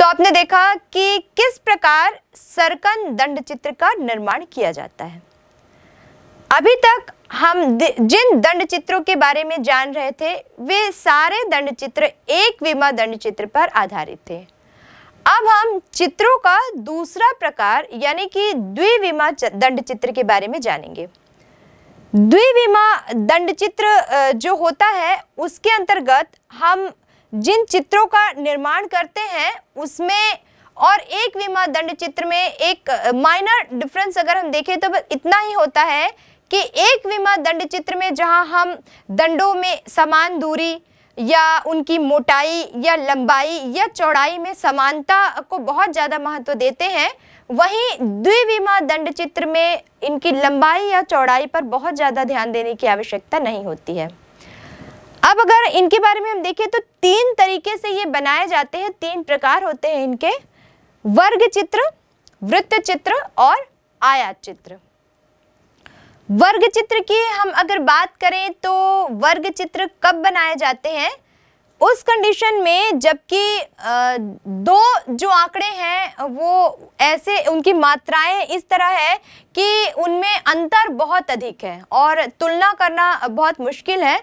तो आपने देखा कि किस प्रकार सरकन दंड चित्र का निर्माण किया जाता है अभी तक हम जिन दंड चित्रों के बारे में जान रहे थे वे सारे दंड चित्र एक विमा दंड चित्र पर आधारित थे अब हम चित्रों का दूसरा प्रकार यानी कि द्विविमा दंड चित्र के बारे में जानेंगे द्विविमा दंड चित्र जो होता है उसके अंतर्गत हम जिन चित्रों का निर्माण करते हैं उसमें और एक विमा दंड चित्र में एक माइनर डिफरेंस अगर हम देखें तो बस इतना ही होता है कि एक विमा दंड चित्र में जहां हम दंडों में समान दूरी या उनकी मोटाई या लंबाई या चौड़ाई में समानता को बहुत ज़्यादा महत्व देते हैं वहीं द्विविमा दंड चित्र में इनकी लंबाई या चौड़ाई पर बहुत ज़्यादा ध्यान देने की आवश्यकता नहीं होती है अब अगर इनके बारे में हम देखें तो तीन तरीके से ये बनाए जाते हैं तीन प्रकार होते हैं इनके वर्ग चित्र वृत्त चित्र और आयात चित्र वर्ग चित्र की हम अगर बात करें तो वर्ग चित्र कब बनाए जाते हैं उस कंडीशन में जबकि दो जो आंकड़े हैं वो ऐसे उनकी मात्राएं इस तरह है कि उनमें अंतर बहुत अधिक है और तुलना करना बहुत मुश्किल है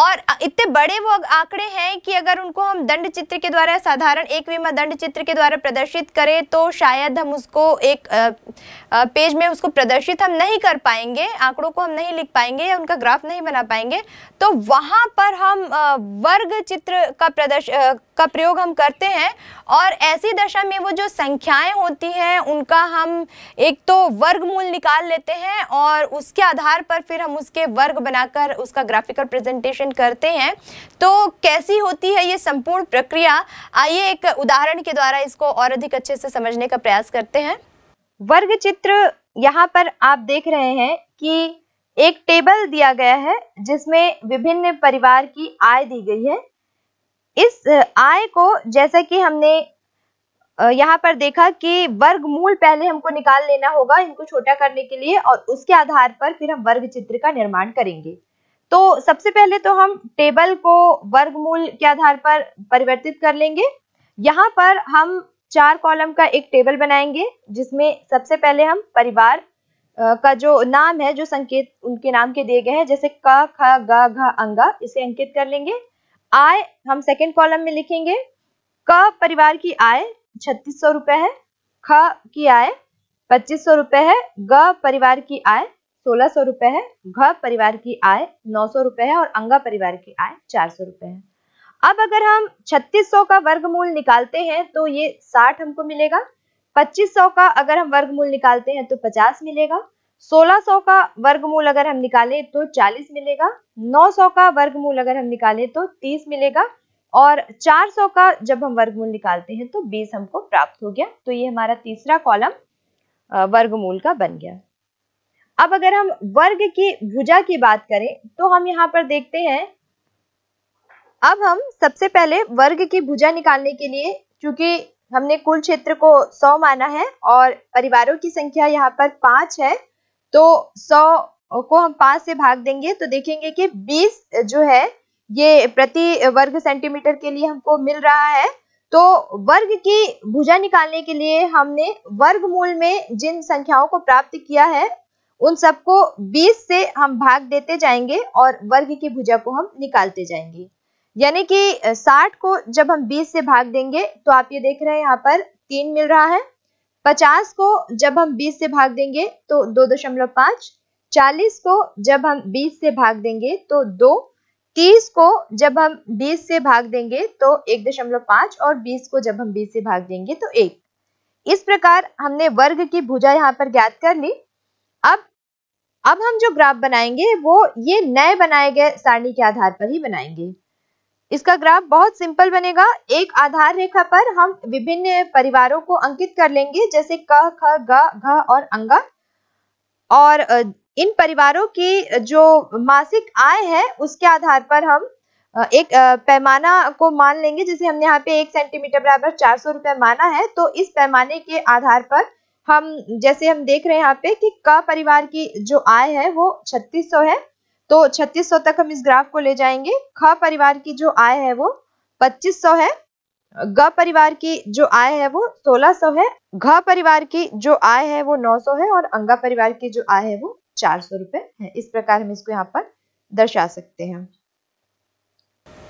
और इतने बड़े वो आंकड़े हैं कि अगर उनको हम दंड चित्र के द्वारा साधारण एक विमा दंड चित्र के द्वारा प्रदर्शित करें तो शायद हम उसको एक पेज में उसको प्रदर्शित हम नहीं कर पाएंगे आंकड़ों को हम नहीं लिख पाएंगे या उनका ग्राफ नहीं बना पाएंगे तो वहाँ पर हम वर्ग चित्र का प्रदर्श का प्रयोग हम करते हैं और ऐसी दशा में वो जो संख्याएं होती हैं उनका हम एक तो वर्गमूल निकाल लेते हैं और उसके आधार पर फिर हम उसके वर्ग बनाकर उसका ग्राफिकल प्रेजेंटेशन करते हैं तो कैसी होती है ये संपूर्ण प्रक्रिया आइए एक उदाहरण के द्वारा इसको और अधिक अच्छे से समझने का प्रयास करते हैं वर्ग चित्र यहाँ पर आप देख रहे हैं कि एक टेबल दिया गया है जिसमें विभिन्न परिवार की आय दी गई है इस आय को जैसा कि हमने यहाँ पर देखा कि वर्गमूल पहले हमको निकाल लेना होगा इनको छोटा करने के लिए और उसके आधार पर फिर हम वर्ग चित्र का निर्माण करेंगे तो सबसे पहले तो हम टेबल को वर्गमूल के आधार पर परिवर्तित कर लेंगे यहाँ पर हम चार कॉलम का एक टेबल बनाएंगे जिसमें सबसे पहले हम परिवार का जो नाम है जो संकेत उनके नाम के दिए गए हैं जैसे क ख ग घ अंगा इसे अंकित कर लेंगे आय हम सेकेंड कॉलम में लिखेंगे क परिवार की आय छत्तीस सौ रुपए है ख की आय पच्चीस सौ रुपए है ग परिवार की आय सोलह सौ रुपए है घ परिवार की आय नौ सौ रुपए है और अंगा परिवार की आय चार सौ रुपए है अब अगर हम छत्तीस सौ का वर्गमूल निकालते हैं तो ये साठ हमको मिलेगा पच्चीस सौ का अगर हम वर्गमूल निकालते हैं तो पचास मिलेगा 1600 का वर्गमूल अगर हम निकालें तो 40 मिलेगा 900 का वर्गमूल अगर हम निकालें तो 30 मिलेगा और 400 का जब हम वर्गमूल निकालते हैं तो 20 हमको प्राप्त हो गया तो ये हमारा तीसरा कॉलम वर्गमूल का बन गया अब अगर हम वर्ग की भुजा की बात करें तो हम यहाँ पर देखते हैं अब हम सबसे पहले वर्ग की भुजा निकालने के लिए क्योंकि हमने कुल क्षेत्र को 100 माना है और परिवारों की संख्या यहाँ पर पांच है तो सौ को हम पांच से भाग देंगे तो देखेंगे कि बीस जो है ये प्रति वर्ग सेंटीमीटर के लिए हमको मिल रहा है तो वर्ग की भुजा निकालने के लिए हमने वर्ग मूल में जिन संख्याओं को प्राप्त किया है उन सबको 20 से हम भाग देते जाएंगे और वर्ग की भुजा को हम निकालते जाएंगे यानी कि 60 को जब हम 20 से भाग देंगे तो आप ये देख रहे हैं यहाँ पर तीन मिल रहा है पचास को जब हम बीस से भाग देंगे तो दो दशमलव पांच चालीस को जब हम बीस से भाग देंगे तो दो तीस को जब हम बीस से भाग देंगे तो एक दशमलव पांच और बीस को जब हम बीस से भाग देंगे तो एक इस प्रकार हमने वर्ग की भुजा यहाँ पर ज्ञात कर ली अब अब हम जो ग्राफ बनाएंगे वो ये नए बनाए गए सारणी के आधार पर ही बनाएंगे इसका ग्राफ बहुत सिंपल बनेगा एक आधार रेखा पर हम विभिन्न परिवारों को अंकित कर लेंगे जैसे क ख ग घ और अंगा और इन परिवारों की जो मासिक आय है उसके आधार पर हम एक पैमाना को मान लेंगे जैसे हमने यहाँ पे एक सेंटीमीटर बराबर चार सौ रुपये माना है तो इस पैमाने के आधार पर हम जैसे हम देख रहे हैं यहाँ पे कि क परिवार की जो आय है वो छत्तीस सौ है तो 3600 तक हम इस ग्राफ को ले जाएंगे ख परिवार की जो आय है वो 2500 है ग परिवार की जो आय है वो 1600 है घ परिवार की जो आय है वो 900 है और अंगा परिवार की जो आय है वो चार सौ रुपए है इस प्रकार हम इसको यहाँ पर दर्शा सकते हैं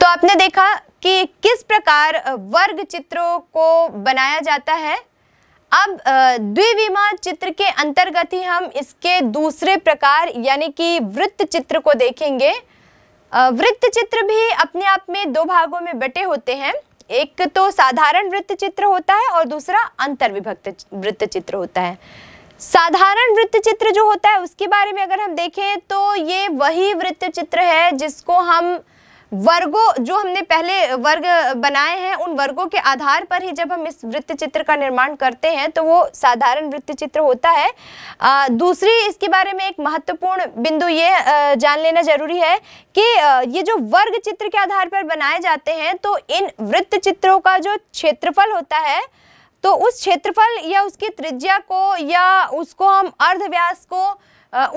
तो आपने देखा कि किस प्रकार वर्ग चित्रों को बनाया जाता है अब द्विविमा चित्र के अंतर्गत ही हम इसके दूसरे प्रकार यानी कि वृत्त चित्र को देखेंगे वृत्त चित्र भी अपने आप में दो भागों में बटे होते हैं एक तो साधारण वृत्त चित्र होता है और दूसरा अंतर्विभक्त वृत्त चित्र होता है साधारण वृत्त चित्र जो होता है उसके बारे में अगर हम देखें तो ये वही वृत्त चित्र है जिसको हम वर्गों जो हमने पहले वर्ग बनाए हैं उन वर्गों के आधार पर ही जब हम इस वृत्त चित्र का निर्माण करते हैं तो वो साधारण वृत्त चित्र होता है आ, दूसरी इसके बारे में एक महत्वपूर्ण बिंदु ये जान लेना जरूरी है कि ये जो वर्ग चित्र के आधार पर बनाए जाते हैं तो इन वृत्त चित्रों का जो क्षेत्रफल होता है तो उस क्षेत्रफल या उसकी त्रिज्या को या उसको हम अर्धव्यास को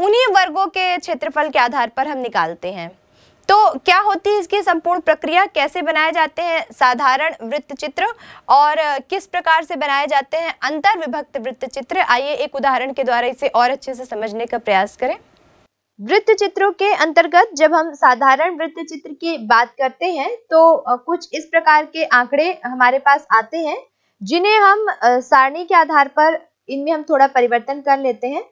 उन्हीं वर्गों के क्षेत्रफल के आधार पर हम निकालते हैं तो क्या होती है इसकी संपूर्ण प्रक्रिया कैसे बनाए जाते हैं साधारण वृत्त चित्र और किस प्रकार से बनाए जाते हैं अंतर विभक्त वृत्त चित्र आइए एक उदाहरण के द्वारा इसे और अच्छे से समझने का प्रयास करें वृत्त चित्रों के अंतर्गत जब हम साधारण वृत्त चित्र की बात करते हैं तो कुछ इस प्रकार के आंकड़े हमारे पास आते हैं जिन्हें हम सारणी के आधार पर इनमें हम थोड़ा परिवर्तन कर लेते हैं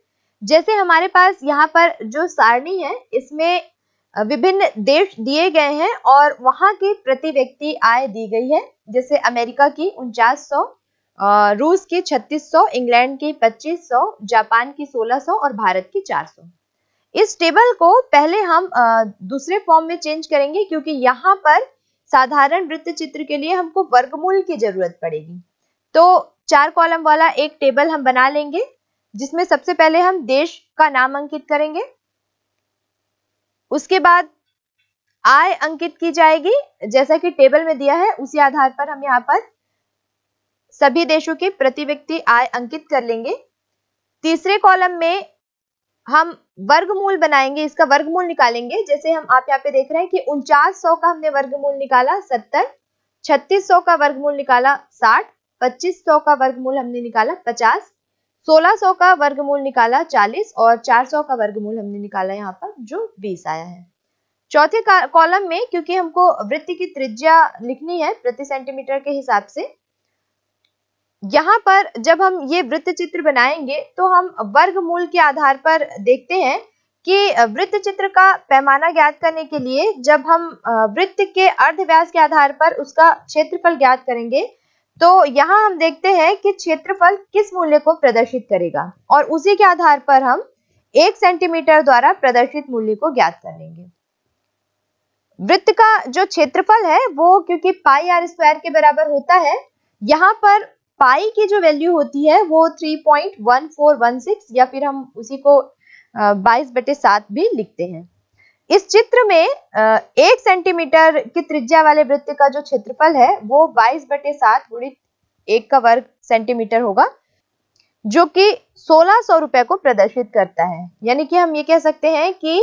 जैसे हमारे पास यहाँ पर जो सारणी है इसमें विभिन्न देश दिए गए हैं और वहां की प्रति व्यक्ति आय दी गई है जैसे अमेरिका की उनचास सौ रूस की 3600, इंग्लैंड की 2500, जापान की 1600 और भारत की 400। इस टेबल को पहले हम दूसरे फॉर्म में चेंज करेंगे क्योंकि यहाँ पर साधारण वृत्त चित्र के लिए हमको वर्गमूल की जरूरत पड़ेगी तो चार कॉलम वाला एक टेबल हम बना लेंगे जिसमें सबसे पहले हम देश का नाम अंकित करेंगे उसके बाद आय अंकित की जाएगी जैसा कि टेबल में दिया है उसी आधार पर हम यहाँ पर सभी देशों की प्रति व्यक्ति आय अंकित कर लेंगे तीसरे कॉलम में हम वर्गमूल बनाएंगे इसका वर्गमूल निकालेंगे जैसे हम आप यहाँ पे देख रहे हैं कि उनचास सौ का हमने वर्गमूल निकाला सत्तर छत्तीस सौ का वर्गमूल निकाला साठ पच्चीस सौ का वर्गमूल हमने निकाला पचास 1600 का वर्गमूल निकाला 40 और 400 का वर्गमूल हमने निकाला यहाँ पर जो 20 आया है चौथे कॉलम में क्योंकि हमको वृत्त की त्रिज्या लिखनी है प्रति सेंटीमीटर के हिसाब से यहाँ पर जब हम ये वृत्त चित्र बनाएंगे तो हम वर्गमूल के आधार पर देखते हैं कि वृत्त चित्र का पैमाना ज्ञात करने के लिए जब हम वृत्त के अर्धव्यास के आधार पर उसका क्षेत्रफल ज्ञात करेंगे तो यहाँ हम देखते हैं कि क्षेत्रफल किस मूल्य को प्रदर्शित करेगा और उसी के आधार पर हम एक सेंटीमीटर द्वारा प्रदर्शित मूल्य को ज्ञात कर लेंगे वृत्त का जो क्षेत्रफल है वो क्योंकि पाई आर स्क्वायर के बराबर होता है यहाँ पर पाई की जो वैल्यू होती है वो 3.1416 या फिर हम उसी को 22 बटे सात भी लिखते हैं इस चित्र में एक सेंटीमीटर की त्रिज्या वाले वृत्त का जो क्षेत्रफल है वो 22 बटे सात गुणित एक का वर्ग सेंटीमीटर होगा जो कि सोलह सौ रुपए को प्रदर्शित करता है यानी कि हम ये कह सकते हैं कि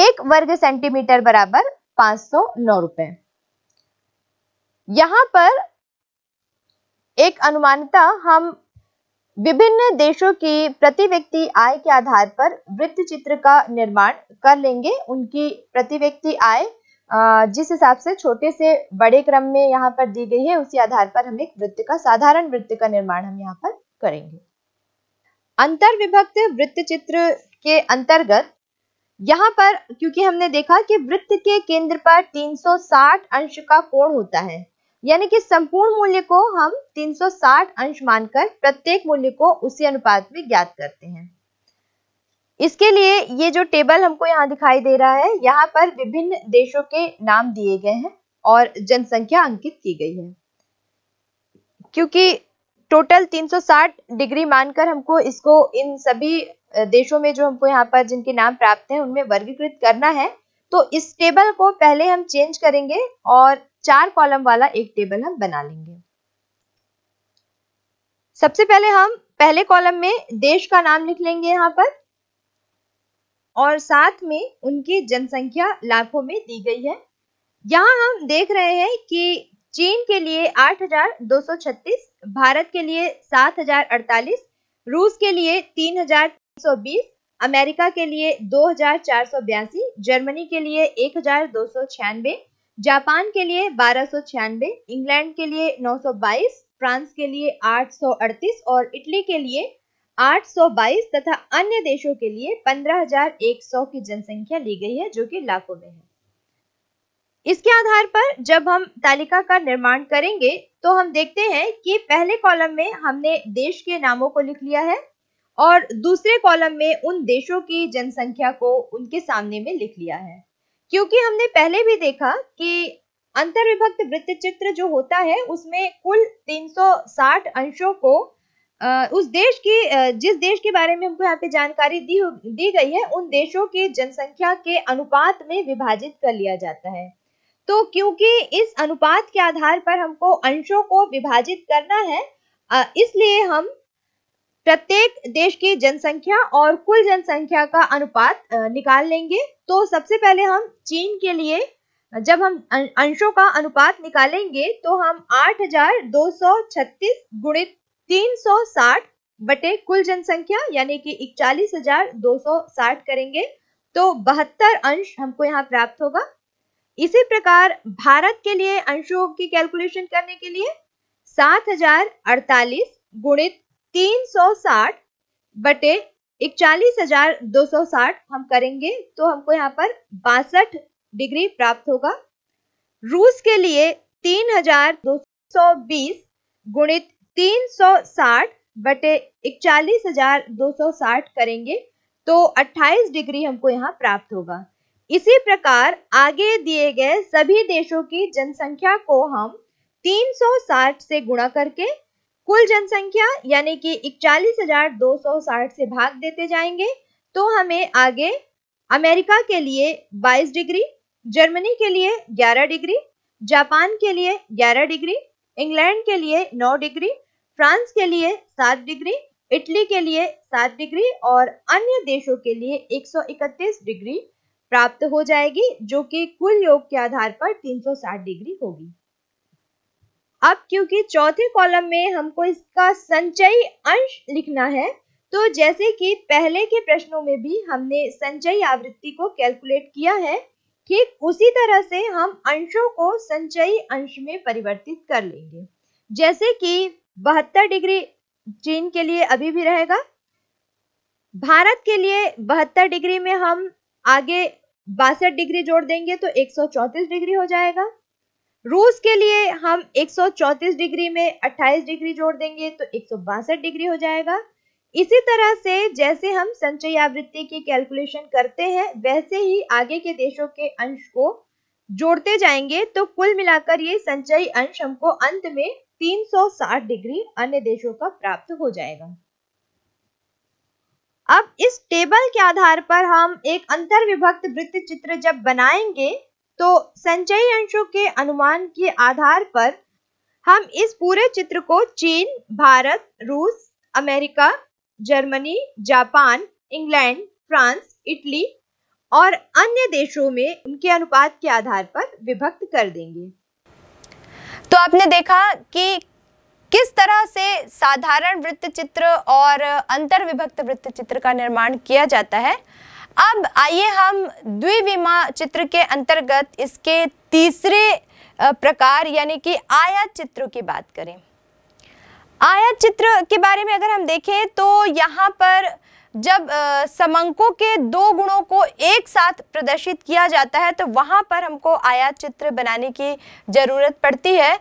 एक वर्ग सेंटीमीटर बराबर पांच सौ नौ रुपए यहां पर एक अनुमानता हम विभिन्न देशों की प्रति व्यक्ति आय के आधार पर वृत्त चित्र का निर्माण कर लेंगे उनकी प्रति व्यक्ति आय जिस हिसाब से छोटे से बड़े क्रम में यहाँ पर दी गई है उसी आधार पर हम एक वृत्त का साधारण वृत्त का निर्माण हम यहाँ पर करेंगे अंतर विभक्त वृत्त चित्र के अंतर्गत यहाँ पर क्योंकि हमने देखा कि वृत्त के केंद्र पर 360 अंश का कोण होता है यानी कि संपूर्ण मूल्य को हम 360 अंश मानकर प्रत्येक मूल्य को उसी अनुपात में ज्ञात करते हैं इसके लिए ये जो टेबल हमको यहाँ दिखाई दे रहा है यहाँ पर विभिन्न देशों के नाम दिए गए हैं और जनसंख्या अंकित की गई है क्योंकि टोटल 360 डिग्री मानकर हमको इसको इन सभी देशों में जो हमको यहाँ पर जिनके नाम प्राप्त हैं उनमें वर्गीकृत करना है तो इस टेबल को पहले हम चेंज करेंगे और चार कॉलम वाला एक टेबल हम बना लेंगे सबसे पहले हम पहले कॉलम में देश का नाम लिख लेंगे यहाँ पर और साथ में उनकी जनसंख्या लाखों में दी गई है यहाँ हम देख रहे हैं कि चीन के लिए 8,236, भारत के लिए 7,048, रूस के लिए 3,320, अमेरिका के लिए दो जर्मनी के लिए एक जापान के लिए बारह इंग्लैंड के लिए 922, फ्रांस के लिए 838 और इटली के लिए 822 तथा अन्य देशों के लिए 15,100 की जनसंख्या ली गई है जो कि लाखों में है इसके आधार पर जब हम तालिका का निर्माण करेंगे तो हम देखते हैं कि पहले कॉलम में हमने देश के नामों को लिख लिया है और दूसरे कॉलम में उन देशों की जनसंख्या को उनके सामने में लिख लिया है क्योंकि हमने पहले भी देखा कि अंतर विभक्त वृत्त चित्र जो होता है उसमें कुल 360 अंशों को उस देश की जिस देश के बारे में हमको यहाँ पे जानकारी दी दी गई है उन देशों की जनसंख्या के अनुपात में विभाजित कर लिया जाता है तो क्योंकि इस अनुपात के आधार पर हमको अंशों को विभाजित करना है इसलिए हम प्रत्येक देश की जनसंख्या और कुल जनसंख्या का अनुपात निकाल लेंगे तो सबसे पहले हम चीन के लिए जब हम अं, अंशों का अनुपात निकालेंगे तो हम 8,236 गुणित तीन बटे कुल जनसंख्या यानी कि इकतालीस हजार दो सौ साठ करेंगे तो बहत्तर अंश हमको यहाँ प्राप्त होगा इसी प्रकार भारत के लिए अंशों की कैलकुलेशन करने के लिए सात हजार अड़तालीस गुणित तीन सौ साठ बटे इकचालीस हजार दो सौ साठ हम करेंगे तो हमको यहाँ पर बासठ डिग्री प्राप्त होगा रूस के लिए तीन हजार दो सौ बीस गुणित तीन सौ साठ बटे इकचालीस हजार दो सौ साठ करेंगे तो अट्ठाईस डिग्री हमको यहाँ प्राप्त होगा इसी प्रकार आगे दिए गए सभी देशों की जनसंख्या को हम 360 से गुणा करके कुल जनसंख्या यानी कि इकचालीस हजार दो सौ साठ से भाग देते जाएंगे तो हमें आगे अमेरिका के लिए 22 डिग्री जर्मनी के लिए 11 डिग्री जापान के लिए 11 डिग्री इंग्लैंड के लिए 9 डिग्री फ्रांस के लिए 7 डिग्री इटली के लिए 7 डिग्री और अन्य देशों के लिए 131 डिग्री प्राप्त हो जाएगी जो कि कुल योग के आधार पर 360 डिग्री होगी अब क्योंकि चौथे कॉलम में हमको इसका संचयी अंश लिखना है तो जैसे कि पहले के प्रश्नों में भी हमने संचयी आवृत्ति को कैलकुलेट किया है ठीक उसी तरह से हम अंशों को संचयी अंश में परिवर्तित कर लेंगे जैसे कि बहत्तर डिग्री चीन के लिए अभी भी रहेगा भारत के लिए बहत्तर डिग्री में हम आगे बासठ डिग्री जोड़ देंगे तो एक डिग्री हो जाएगा रूस के लिए हम 134 डिग्री में 28 डिग्री जोड़ देंगे तो एक डिग्री हो जाएगा इसी तरह से जैसे हम संचय आवृत्ति की कैलकुलेशन करते हैं वैसे ही आगे के देशों के अंश को जोड़ते जाएंगे तो कुल मिलाकर ये संचयी अंश हमको अंत में 360 डिग्री अन्य देशों का प्राप्त हो जाएगा अब इस टेबल के आधार पर हम एक अंतर विभक्त वृत्त चित्र जब बनाएंगे तो संचयी अंशों के अनुमान के आधार पर हम इस पूरे चित्र को चीन भारत रूस America Germany Japan England France Italy और अन्य देशों में उनके अनुपात के आधार पर विभक्त कर देंगे तो आपने देखा कि किस तरह से साधारण वृत्त चित्र और अंतर विभक्त वृत्त चित्र का निर्माण किया जाता है अब आइए हम द्विविमा चित्र के अंतर्गत इसके तीसरे प्रकार यानी कि आयात चित्रों की बात करें आयात चित्र के बारे में अगर हम देखें तो यहाँ पर जब समंकों के दो गुणों को एक साथ प्रदर्शित किया जाता है तो वहाँ पर हमको आयात चित्र बनाने की ज़रूरत पड़ती है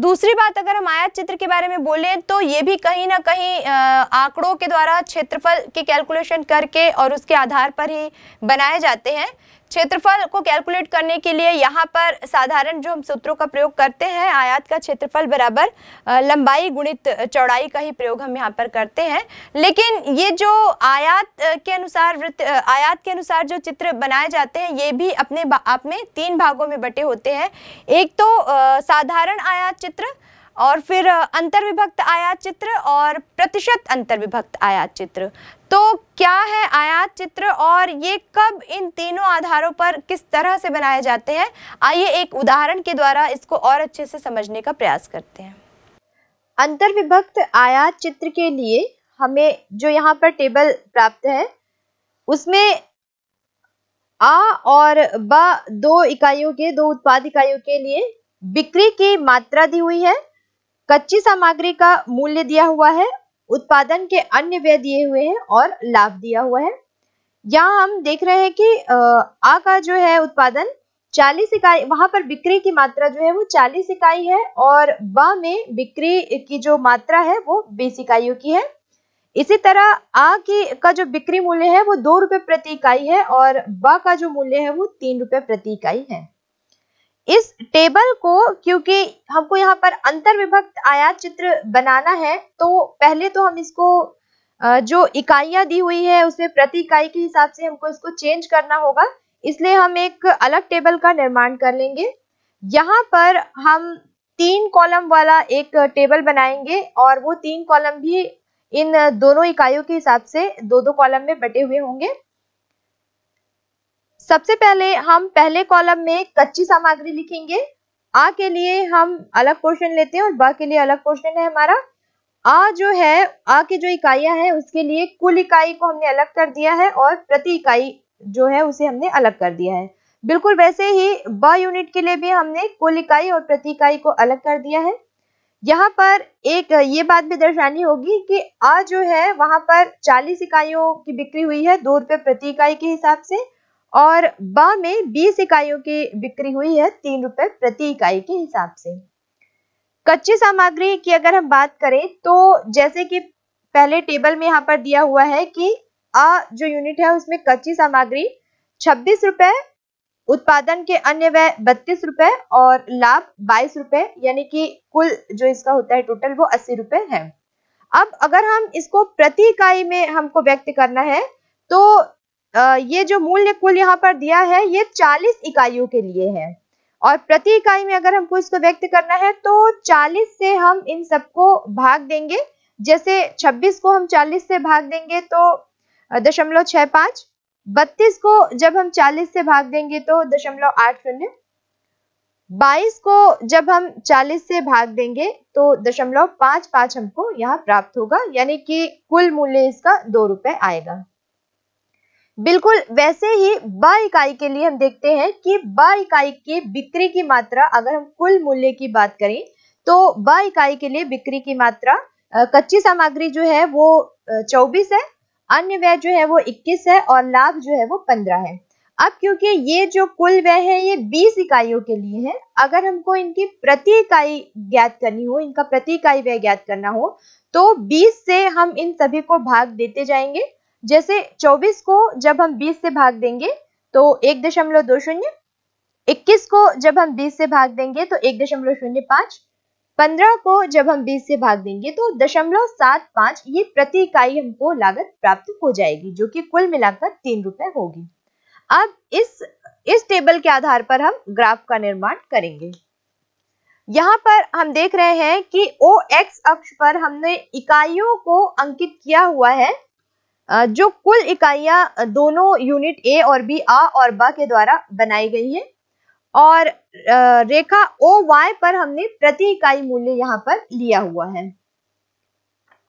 दूसरी बात अगर हम आयात चित्र के बारे में बोलें तो ये भी कहीं ना कहीं आंकड़ों के द्वारा क्षेत्रफल की कैलकुलेशन करके और उसके आधार पर ही बनाए जाते हैं क्षेत्रफल को कैलकुलेट करने के लिए यहाँ पर साधारण जो हम सूत्रों का प्रयोग करते हैं आयात का क्षेत्रफल बराबर लंबाई गुणित चौड़ाई का ही प्रयोग हम यहाँ पर करते हैं लेकिन ये जो आयात के अनुसार वृत्त आयात के अनुसार जो चित्र बनाए जाते हैं ये भी अपने आप में तीन भागों में बटे होते हैं एक तो साधारण आयात चित्र और फिर अंतर्विभक्त आयात चित्र और प्रतिशत अंतर्विभक्त आयात चित्र तो क्या है आयात चित्र और ये कब इन तीनों आधारों पर किस तरह से बनाए जाते हैं आइए एक उदाहरण के द्वारा इसको और अच्छे से समझने का प्रयास करते हैं अंतर्विभक्त आयात चित्र के लिए हमें जो यहाँ पर टेबल प्राप्त है उसमें आ और ब दो इकाइयों के दो उत्पाद इकाइयों के लिए बिक्री की मात्रा दी हुई है कच्ची सामग्री का मूल्य दिया हुआ है उत्पादन के अन्य व्यय दिए हुए हैं और लाभ दिया हुआ है यहाँ हम देख रहे हैं कि आ का जो है उत्पादन 40 इकाई वहां पर बिक्री की मात्रा जो है वो 40 इकाई है और ब में बिक्री की जो मात्रा है वो बीस इकाइयों की है इसी तरह आ की का जो बिक्री मूल्य है वो दो रुपये प्रति इकाई है और ब का जो मूल्य है वो तीन रुपये प्रति इकाई है इस टेबल को क्योंकि हमको यहाँ पर अंतर विभक्त आयात चित्र बनाना है तो पहले तो हम इसको जो इकाइया दी हुई है उसमें प्रति इकाई के हिसाब से हमको इसको चेंज करना होगा इसलिए हम एक अलग टेबल का निर्माण कर लेंगे यहाँ पर हम तीन कॉलम वाला एक टेबल बनाएंगे और वो तीन कॉलम भी इन दोनों इकाइयों के हिसाब से दो दो कॉलम में बटे हुए होंगे सबसे पहले हम पहले कॉलम में कच्ची सामग्री लिखेंगे आ के लिए हम अलग क्वेश्चन लेते हैं और ब के लिए अलग क्वेश्चन है हमारा आ जो है आ के जो इकाइयां हैं उसके लिए कुल इकाई को हमने अलग कर दिया है और प्रति इकाई जो है उसे हमने अलग कर दिया है बिल्कुल वैसे ही ब यूनिट के लिए भी हमने कुल इकाई और प्रति इकाई को अलग कर दिया है यहाँ पर एक ये बात भी दर्शानी होगी कि आ जो है वहां पर 40 इकाइयों की बिक्री हुई है दो रुपये प्रति इकाई के हिसाब से और ब में 20 इकाइयों की बिक्री हुई है तीन रुपए प्रति इकाई के हिसाब से कच्ची सामग्री की अगर हम बात करें तो जैसे कि पहले टेबल में यहाँ पर दिया हुआ है कि आ जो यूनिट है उसमें कच्ची सामग्री छब्बीस रुपए उत्पादन के अन्य व्यय बत्तीस रुपए और लाभ बाईस रुपए यानी कि कुल जो इसका होता है टोटल वो अस्सी रुपए है अब अगर हम इसको प्रति इकाई में हमको व्यक्त करना है तो ये जो मूल्य कुल यहाँ पर दिया है ये 40 इकाइयों के लिए है और प्रति इकाई में अगर हमको इसको व्यक्त करना है तो 40 से हम इन सबको भाग देंगे जैसे 26 को हम 40 से भाग देंगे तो दशमलव छह पांच बत्तीस को जब हम 40 से भाग देंगे तो दशमलव आठ शून्य बाईस को जब हम 40 से भाग देंगे तो दशमलव पांच पांच हमको यहाँ प्राप्त होगा यानी कि कुल मूल्य इसका दो रुपए आएगा बिल्कुल वैसे ही ब इकाई के लिए हम देखते हैं कि ब इकाई की बिक्री की मात्रा अगर हम कुल मूल्य की बात करें तो ब इकाई के लिए बिक्री की मात्रा कच्ची सामग्री जो है वो चौबीस है अन्य व्यय जो है वो इक्कीस है और लाभ जो है वो पंद्रह है अब क्योंकि ये जो कुल व्यय है ये बीस इकाइयों के लिए है अगर हमको इनकी प्रति इकाई ज्ञात करनी हो इनका प्रति इकाई व्यय ज्ञात करना हो तो बीस से हम इन सभी को भाग देते जाएंगे जैसे 24 को जब हम 20 से भाग देंगे तो एक दशमलव दो शून्य इक्कीस को जब हम 20 से भाग देंगे तो एक दशमलव शून्य पांच पंद्रह को जब हम 20 से भाग देंगे तो दशमलव सात पांच ये प्रति इकाई हमको लागत प्राप्त हो जाएगी जो कि कुल मिलाकर तीन रुपए होगी अब इस इस टेबल के आधार पर हम ग्राफ का निर्माण करेंगे यहाँ पर हम देख रहे हैं कि ओ एक्स अक्ष पर हमने इकाइयों को अंकित किया हुआ है जो कुल इकाइयां दोनों यूनिट ए और बी आ और बा के द्वारा बनाई गई है और रेखा ओ वाई पर हमने प्रति इकाई मूल्य यहाँ पर लिया हुआ है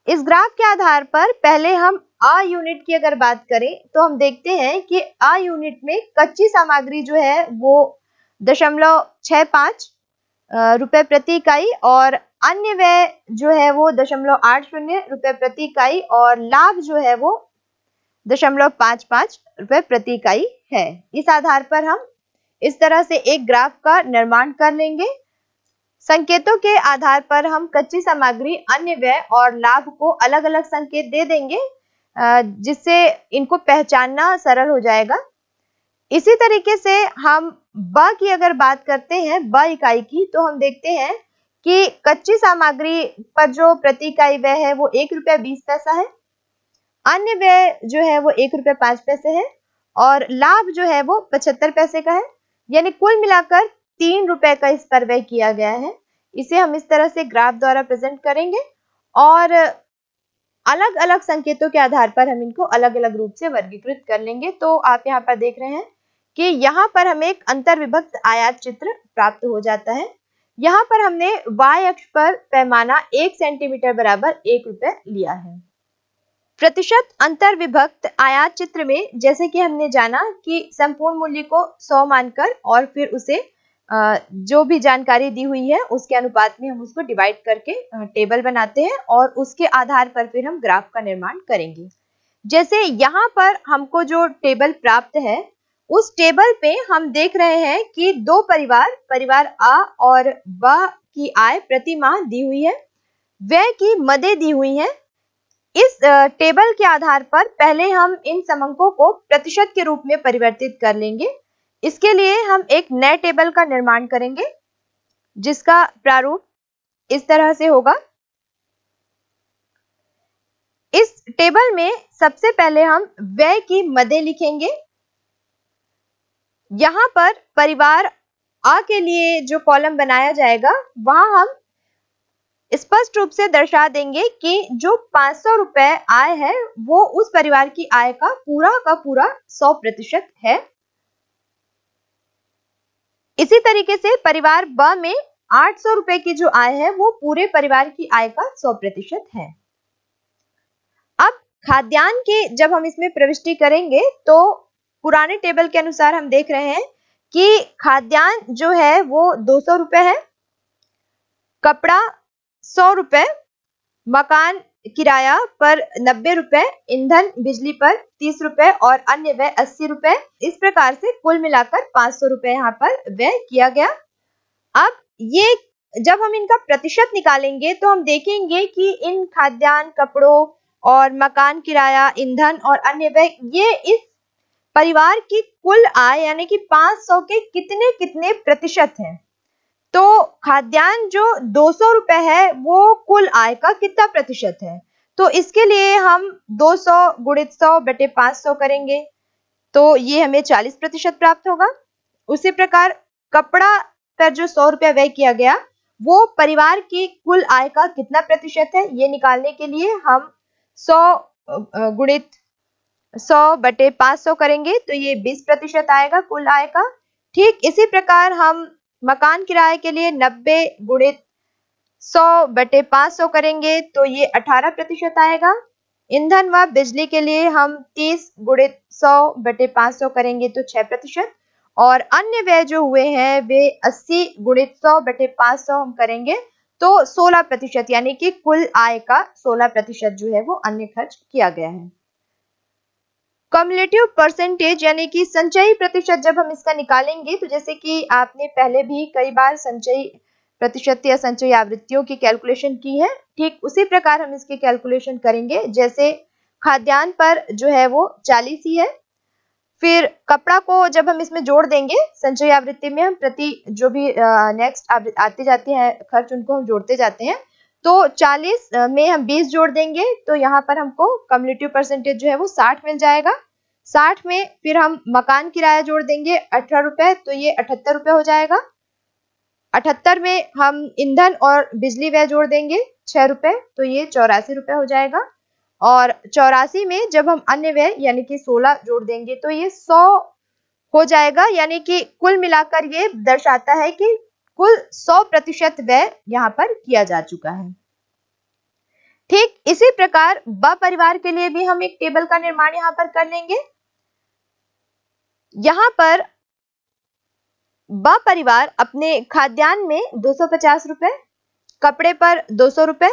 इस ग्राफ के आधार पर पहले हम आ यूनिट की अगर बात करें तो हम देखते हैं कि आ यूनिट में कच्ची सामग्री जो है वो दशमलव छह पांच रुपये प्रति इकाई और अन्य व्यय जो है वो दशमलव आठ शून्य रुपये प्रति इकाई और लाभ जो है वो दशमलव पांच पांच रुपए प्रति इकाई है इस आधार पर हम इस तरह से एक ग्राफ का निर्माण कर लेंगे संकेतों के आधार पर हम कच्ची सामग्री अन्य व्यय और लाभ को अलग अलग संकेत दे देंगे जिससे इनको पहचानना सरल हो जाएगा इसी तरीके से हम ब की अगर बात करते हैं ब इकाई की तो हम देखते हैं कि कच्ची सामग्री पर जो प्रति इकाई व्यय है वो एक रुपया बीस पैसा है अन्य व्यय जो है वो एक रुपये पांच पैसे है और लाभ जो है वो पचहत्तर पैसे का है यानी कुल मिलाकर तीन रुपए का इस पर व्यय किया गया है इसे हम इस तरह से ग्राफ द्वारा प्रेजेंट करेंगे और अलग अलग संकेतों के आधार पर हम इनको अलग अलग रूप से वर्गीकृत कर लेंगे तो आप यहाँ पर देख रहे हैं कि यहाँ पर हमें एक अंतर विभक्त आयात चित्र प्राप्त हो जाता है यहाँ पर हमने y अक्ष पर पैमाना एक सेंटीमीटर बराबर एक रुपए लिया है प्रतिशत अंतर विभक्त आयात चित्र में जैसे कि हमने जाना कि संपूर्ण मूल्य को 100 मानकर और फिर उसे जो भी जानकारी दी हुई है उसके अनुपात में हम उसको डिवाइड करके टेबल बनाते हैं और उसके आधार पर फिर हम ग्राफ का निर्माण करेंगे जैसे यहाँ पर हमको जो टेबल प्राप्त है उस टेबल पे हम देख रहे हैं कि दो परिवार परिवार आ और ब की आय प्रति माह दी हुई है व्यय की मदे दी हुई है इस टेबल के आधार पर पहले हम इन समंकों को प्रतिशत के रूप में परिवर्तित कर लेंगे इसके लिए हम एक नए टेबल का निर्माण करेंगे जिसका प्रारूप इस तरह से होगा इस टेबल में सबसे पहले हम व्यय की मदे लिखेंगे यहां पर परिवार आ के लिए जो कॉलम बनाया जाएगा वहां हम स्पष्ट रूप से दर्शा देंगे कि जो पांच सौ रुपए आय है वो उस परिवार की आय का पूरा का पूरा सौ प्रतिशत है इसी तरीके से परिवार ब में आठ सौ रुपए की जो आय है वो पूरे परिवार की आय का सौ प्रतिशत है अब खाद्यान्न के जब हम इसमें प्रविष्टि करेंगे तो पुराने टेबल के अनुसार हम देख रहे हैं कि खाद्यान्न जो है वो दो सौ रुपए है कपड़ा सौ रुपए मकान किराया पर नब्बे रुपए ईंधन बिजली पर तीस रुपए और अन्य व्यय अस्सी रुपए इस प्रकार से कुल मिलाकर पांच सौ रुपए यहाँ पर व्यय किया गया अब ये जब हम इनका प्रतिशत निकालेंगे तो हम देखेंगे कि इन खाद्यान्न कपड़ों और मकान किराया ईंधन और अन्य व्यय ये इस परिवार की कुल आय यानी कि 500 के कितने कितने प्रतिशत हैं तो खाद्यान्न जो दो सौ रुपए है वो कुल आय का कितना प्रतिशत है तो इसके लिए हम 200 सौ गुणित सौ बटे पांच सौ करेंगे तो ये हमें 40 प्रतिशत प्राप्त होगा उसी प्रकार कपड़ा पर जो सौ रुपया व्यय किया गया वो परिवार की कुल आय का कितना प्रतिशत है ये निकालने के लिए हम सौ गुणित सौ बटे पांच सौ करेंगे तो ये बीस प्रतिशत आएगा कुल आय का ठीक इसी प्रकार हम मकान किराए के लिए नब्बे गुणित सौ बटे पांच सौ करेंगे तो ये अठारह प्रतिशत आएगा ईंधन व बिजली के लिए हम तीस गुणित सौ बटे पांच सौ करेंगे तो छह प्रतिशत और अन्य व्यय जो हुए हैं वे अस्सी गुणित सौ बटे पांच सौ हम करेंगे तो सोलह प्रतिशत यानी कि कुल आय का सोलह प्रतिशत जो है वो अन्य खर्च किया गया है कॉम्युलेटिव परसेंटेज यानी कि संचयी प्रतिशत जब हम इसका निकालेंगे तो जैसे कि आपने पहले भी कई बार संचयी प्रतिशत या संचयी आवृत्तियों की कैलकुलेशन की है ठीक उसी प्रकार हम इसकी कैलकुलेशन करेंगे जैसे खाद्यान्न पर जो है वो चालीस ही है फिर कपड़ा को जब हम इसमें जोड़ देंगे संचयी आवृत्ति में हम प्रति जो भी नेक्स्ट आते जाते हैं खर्च उनको हम जोड़ते जाते हैं तो 40 में हम 20 जोड़ देंगे तो यहाँ पर हमको कम्युनिटी परसेंटेज जो है वो 60 मिल जाएगा 60 में फिर हम मकान किराया जोड़ देंगे अठारह रुपए तो ये अठहत्तर रुपए हो जाएगा अठहत्तर में हम ईंधन और बिजली व्यय जोड़ देंगे छह रुपए तो ये चौरासी रुपए हो जाएगा और चौरासी में जब हम अन्य व्यय यानी कि सोलह जोड़ देंगे तो ये सौ हो जाएगा यानी कि कुल मिलाकर ये दर्शाता है कि कुल 100 प्रतिशत व्यय यहाँ पर किया जा चुका है ठीक इसी प्रकार ब परिवार के लिए भी हम एक टेबल का निर्माण यहाँ पर कर लेंगे यहाँ पर ब परिवार अपने खाद्यान्न में दो रुपए कपड़े पर दो रुपए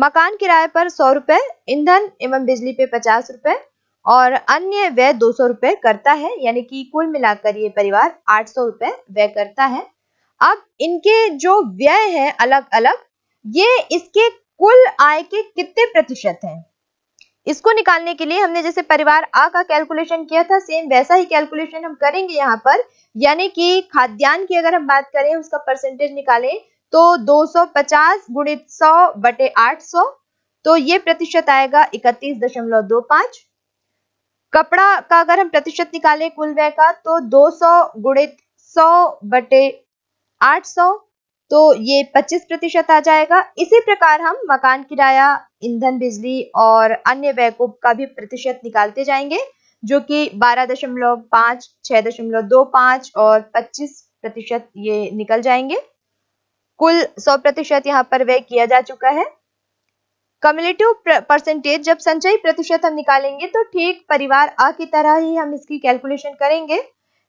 मकान किराए पर सौ रुपए ईंधन एवं बिजली पे पचास रुपए और अन्य व्यय दो सौ रुपए करता है यानी कि कुल मिलाकर ये परिवार आठ सौ रुपए व्यय करता है अब इनके जो व्यय है अलग अलग ये इसके कुल आय के कितने प्रतिशत हैं इसको निकालने के लिए हमने जैसे परिवार आ का कैलकुलेशन किया था सेम वैसा ही कैलकुलेशन हम करेंगे यहाँ पर यानी कि खाद्यान्न की अगर हम बात करें उसका परसेंटेज निकालें तो 250 गुणित सौ बटे सौ तो ये प्रतिशत आएगा 31.25 कपड़ा का अगर हम प्रतिशत निकालें कुल व्यय का तो 200 गुणित सौ बटे 800 तो ये 25 प्रतिशत आ जाएगा इसी प्रकार हम मकान किराया ईंधन बिजली और अन्य व्ययों का भी प्रतिशत निकालते जाएंगे जो कि बारह दशमलव दशमलव दो और पच्चीस प्रतिशत ये निकल जाएंगे कुल सौ प्रतिशत यहाँ पर व्यय किया जा चुका है कम्युनिटिव परसेंटेज जब संचयी प्रतिशत हम निकालेंगे तो ठीक परिवार आ की तरह ही हम इसकी कैलकुलेशन करेंगे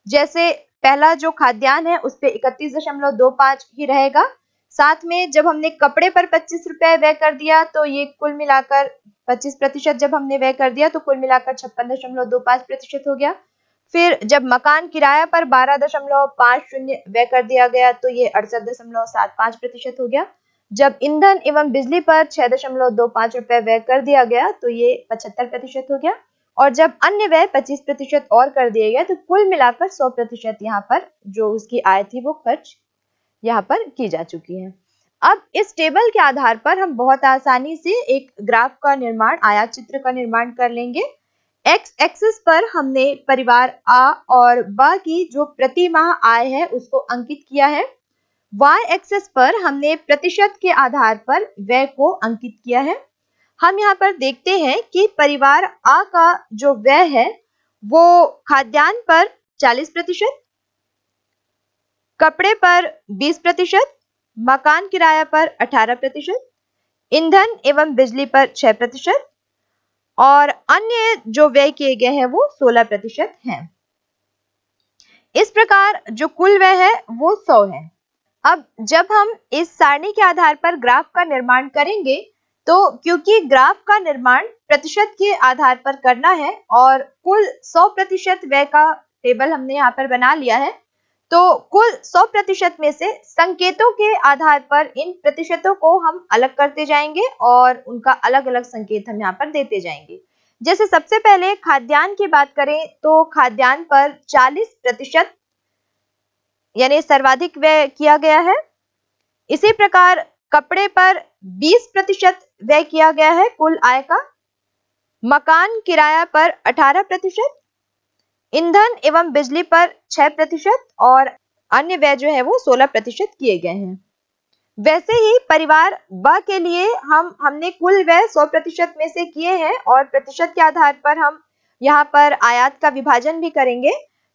जैसे पहला जो खाद्यान्न है उस पर इकतीस दशमलव दो पांच ही रहेगा साथ में जब हमने कपड़े पर पच्चीस रुपए व्यय कर दिया तो ये कुल मिलाकर पच्चीस प्रतिशत जब हमने व्यय कर दिया तो कुल मिलाकर छप्पन दशमलव दो पांच प्रतिशत हो गया फिर जब मकान किराया पर बारह दशमलव पांच शून्य व्यय कर दिया गया तो ये अड़सठ दशमलव सात पांच प्रतिशत हो गया जब ईंधन एवं बिजली पर छह दशमलव दो पांच रुपए व्यय कर दिया गया तो ये पचहत्तर प्रतिशत हो गया और जब अन्य व्यय 25 प्रतिशत और कर दिए गए तो कुल मिलाकर 100 प्रतिशत यहाँ पर जो उसकी आय थी वो खर्च यहाँ पर की जा चुकी है अब इस टेबल के आधार पर हम बहुत आसानी से एक ग्राफ का निर्माण आयात चित्र का निर्माण कर लेंगे एक्स एक्सिस पर हमने परिवार आ और ब की जो प्रति माह आय है उसको अंकित किया है वाई एक्सिस पर हमने प्रतिशत के आधार पर व्यय को अंकित किया है हम यहाँ पर देखते हैं कि परिवार आ का जो व्यय है वो खाद्यान्न पर 40 प्रतिशत कपड़े पर 20 प्रतिशत मकान किराया पर 18 प्रतिशत ईंधन एवं बिजली पर 6 प्रतिशत और अन्य जो व्यय किए गए हैं वो 16 प्रतिशत है इस प्रकार जो कुल व्यय है वो 100 है अब जब हम इस सारणी के आधार पर ग्राफ का निर्माण करेंगे तो क्योंकि ग्राफ का निर्माण प्रतिशत के आधार पर करना है और कुल 100 प्रतिशत व्यय का टेबल हमने यहाँ पर बना लिया है तो कुल 100 प्रतिशत में से संकेतों के आधार पर इन प्रतिशतों को हम अलग करते जाएंगे और उनका अलग अलग संकेत हम यहाँ पर देते जाएंगे जैसे सबसे पहले खाद्यान्न की बात करें तो खाद्यान्न पर 40 प्रतिशत यानी सर्वाधिक व्यय किया गया है इसी प्रकार कपड़े पर 20 प्रतिशत व्यय किया गया है कुल आय का मकान किराया पर 18 प्रतिशत ईंधन एवं बिजली पर 6 प्रतिशत और अन्य व्यय जो है वो 16 प्रतिशत किए गए हैं वैसे ही परिवार ब के लिए हम हमने कुल व्यय 100 प्रतिशत में से किए हैं और प्रतिशत के आधार पर हम यहाँ पर आयात का विभाजन भी करेंगे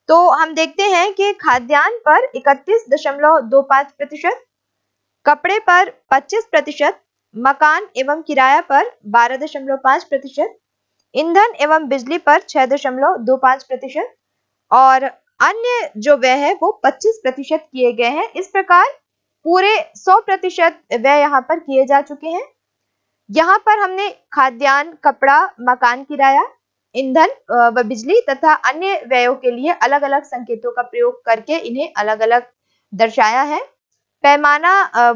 तो हम देखते हैं कि खाद्यान्न पर इकतीस प्रतिशत कपड़े पर 25 प्रतिशत मकान एवं किराया पर 12.5 प्रतिशत ईंधन एवं बिजली पर 6.25 प्रतिशत और अन्य जो व्यय है वो 25 प्रतिशत किए गए हैं इस प्रकार पूरे 100 प्रतिशत व्यय यहाँ पर किए जा चुके हैं यहाँ पर हमने खाद्यान्न कपड़ा मकान किराया ईंधन व बिजली तथा अन्य व्ययों के लिए अलग अलग संकेतों का प्रयोग करके इन्हें अलग अलग दर्शाया है पैमाना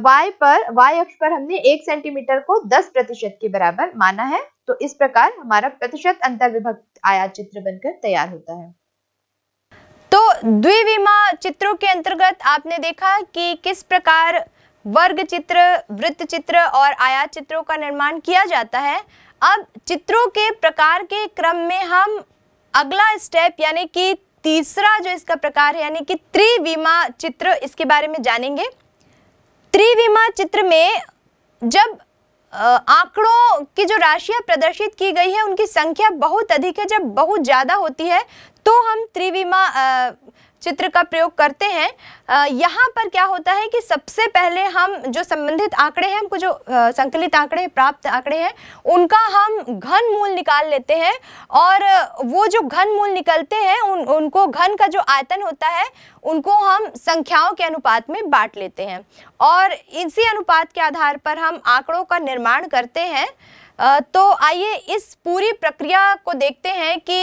वाय पर वाय अक्ष पर हमने एक सेंटीमीटर को दस प्रतिशत के बराबर माना है तो इस प्रकार हमारा प्रतिशत अंतर विभक्त आयात चित्र बनकर तैयार होता है तो द्विविमा चित्रों के अंतर्गत आपने देखा कि किस प्रकार वर्ग चित्र वृत्त चित्र और आयात चित्रों का निर्माण किया जाता है अब चित्रों के प्रकार के क्रम में हम अगला स्टेप यानी कि तीसरा जो इसका प्रकार है यानी कि त्रिविमा चित्र इसके बारे में जानेंगे त्रिविमा चित्र में जब आंकड़ों की जो राशियां प्रदर्शित की गई है उनकी संख्या बहुत अधिक है जब बहुत ज़्यादा होती है तो हम त्रिविमा चित्र का प्रयोग करते हैं यहाँ पर क्या होता है कि सबसे पहले हम जो संबंधित आंकड़े हैं हमको जो संकलित आंकड़े प्राप्त आंकड़े हैं उनका हम घन मूल निकाल लेते हैं और वो जो घन मूल निकलते हैं उन उनको घन का जो आयतन होता है उनको हम संख्याओं के अनुपात में बांट लेते हैं और इसी अनुपात के आधार पर हम आंकड़ों का निर्माण करते हैं तो आइए इस पूरी प्रक्रिया को देखते हैं कि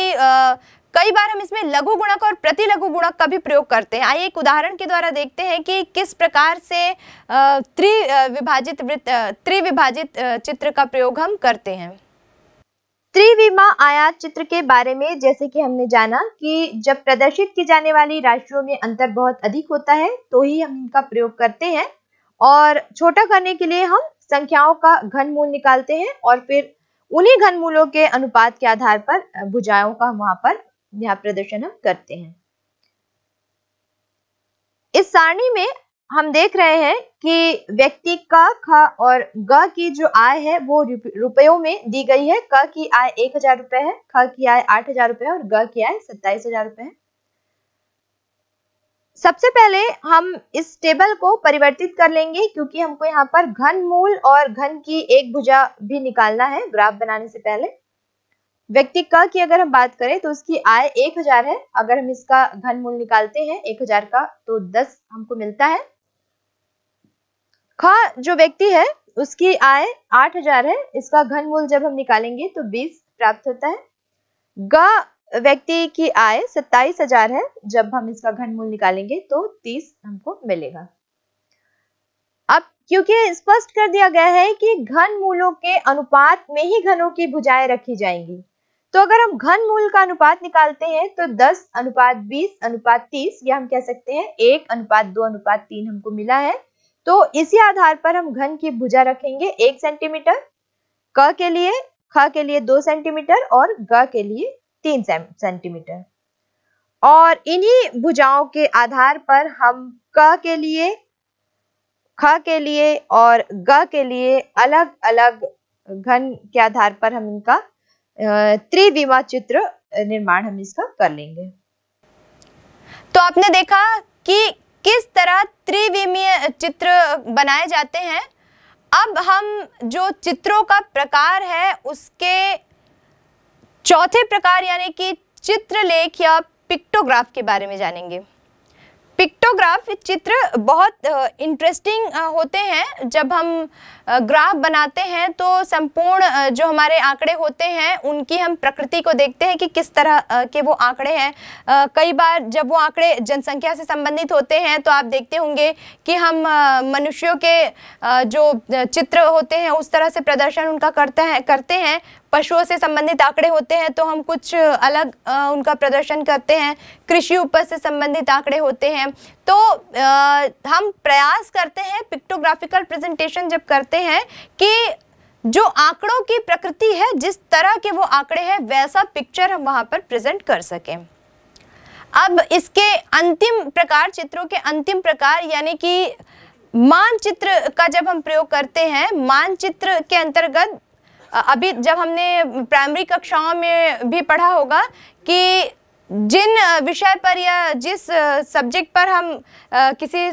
कई बार हम इसमें लघु गुणक और प्रति लघु गुणक का भी प्रयोग करते हैं आइए एक उदाहरण के द्वारा देखते हैं कि किस प्रकार से त्रिविभाजित वृत्त त्रिविभाजित चित्र का प्रयोग हम करते हैं त्रिविमा आयात चित्र के बारे में जैसे कि हमने जाना कि जब प्रदर्शित की जाने वाली राशियों में अंतर बहुत अधिक होता है तो ही हम इनका प्रयोग करते हैं और छोटा करने के लिए हम संख्याओं का घनमूल निकालते हैं और फिर उन्हीं घनमूलों के अनुपात के आधार पर भुजाओं का वहां पर यहाँ प्रदर्शन हम करते हैं इस सारणी में हम देख रहे हैं कि व्यक्ति क ख और ग की जो आय है वो रुपयों में दी गई है क की आय एक हजार रुपए है ख की आय आठ हजार रुपए और ग की आय सत्ताईस हजार रुपए है सबसे पहले हम इस टेबल को परिवर्तित कर लेंगे क्योंकि हमको यहाँ पर घन मूल और घन की एक भुजा भी निकालना है ग्राफ बनाने से पहले व्यक्ति क की अगर हम बात करें तो उसकी आय एक हजार है अगर हम इसका घन मूल निकालते हैं एक हजार का तो दस हमको मिलता है ख जो व्यक्ति है उसकी आय आठ हजार है इसका घन मूल जब हम निकालेंगे तो बीस प्राप्त होता है ग व्यक्ति की आय सत्ताईस हजार है जब हम इसका घन मूल निकालेंगे तो तीस हमको मिलेगा अब क्योंकि स्पष्ट कर दिया गया है कि घन मूलों के अनुपात में ही घनों की भुजाएं रखी जाएंगी तो अगर हम घन मूल का अनुपात निकालते हैं तो 10 अनुपात 20 अनुपात 30 या हम कह सकते हैं एक अनुपात दो अनुपात तीन हमको मिला है तो इसी आधार पर हम घन की भुजा रखेंगे एक सेंटीमीटर क के लिए ख के लिए दो सेंटीमीटर और ग के लिए तीन सेंटीमीटर और इन्हीं भुजाओं के आधार पर हम क के लिए ख के लिए और ग के लिए अलग अलग घन के आधार पर हम इनका त्रिविमा चित्र निर्माण हम इसका कर लेंगे तो आपने देखा कि किस तरह त्रिविमीय चित्र बनाए जाते हैं अब हम जो चित्रों का प्रकार है उसके चौथे प्रकार यानी कि चित्रलेख या पिक्टोग्राफ के बारे में जानेंगे पिक्टोग्राफ चित्र बहुत इंटरेस्टिंग होते हैं जब हम ग्राफ बनाते हैं तो संपूर्ण जो हमारे आंकड़े होते हैं उनकी हम प्रकृति को देखते हैं कि किस तरह के वो आंकड़े हैं कई बार जब वो आंकड़े जनसंख्या से संबंधित होते हैं तो आप देखते होंगे कि हम मनुष्यों के जो चित्र होते हैं उस तरह से प्रदर्शन उनका करते हैं करते हैं पशुओं से संबंधित आंकड़े होते हैं तो हम कुछ अलग आ, उनका प्रदर्शन करते हैं कृषि उपज से संबंधित आंकड़े होते हैं तो आ, हम प्रयास करते हैं पिक्टोग्राफिकल प्रेजेंटेशन जब करते हैं कि जो आंकड़ों की प्रकृति है जिस तरह के वो आंकड़े हैं वैसा पिक्चर हम वहाँ पर प्रेजेंट कर सकें अब इसके अंतिम प्रकार चित्रों के अंतिम प्रकार यानी कि मानचित्र का जब हम प्रयोग करते हैं मानचित्र के अंतर्गत अभी जब हमने प्राइमरी कक्षाओं में भी पढ़ा होगा कि जिन विषय पर या जिस सब्जेक्ट पर हम किसी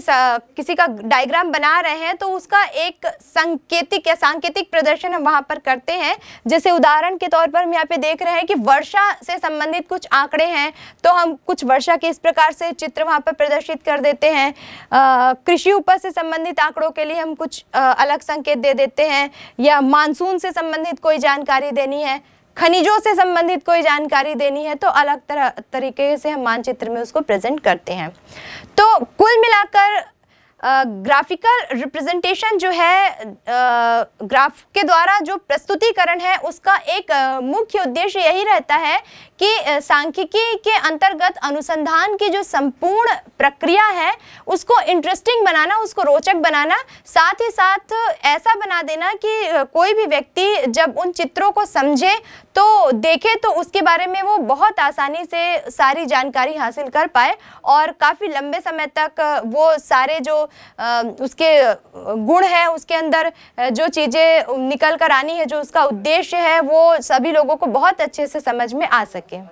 किसी का डायग्राम बना रहे हैं तो उसका एक संकेतिक या सांकेतिक प्रदर्शन हम वहाँ पर करते हैं जैसे उदाहरण के तौर पर हम यहाँ पे देख रहे हैं कि वर्षा से संबंधित कुछ आंकड़े हैं तो हम कुछ वर्षा के इस प्रकार से चित्र वहाँ पर प्रदर्शित कर देते हैं कृषि उपज से संबंधित आंकड़ों के लिए हम कुछ अलग संकेत दे देते हैं या मानसून से संबंधित कोई जानकारी देनी है खनिजों से संबंधित कोई जानकारी देनी है तो अलग तरह तरीके से हम मानचित्र में उसको प्रेजेंट करते हैं तो कुल मिलाकर ग्राफिकल रिप्रेजेंटेशन जो है ग्राफ के द्वारा जो प्रस्तुतिकरण है उसका एक मुख्य उद्देश्य यही रहता है कि सांख्यिकी के अंतर्गत अनुसंधान की जो संपूर्ण प्रक्रिया है उसको इंटरेस्टिंग बनाना उसको रोचक बनाना साथ ही साथ ऐसा बना देना कि कोई भी व्यक्ति जब उन चित्रों को समझे तो देखें तो उसके बारे में वो बहुत आसानी से सारी जानकारी हासिल कर पाए और काफ़ी लंबे समय तक वो सारे जो उसके गुण हैं उसके अंदर जो चीज़ें निकल कर आनी है जो उसका उद्देश्य है वो सभी लोगों को बहुत अच्छे से समझ में आ सके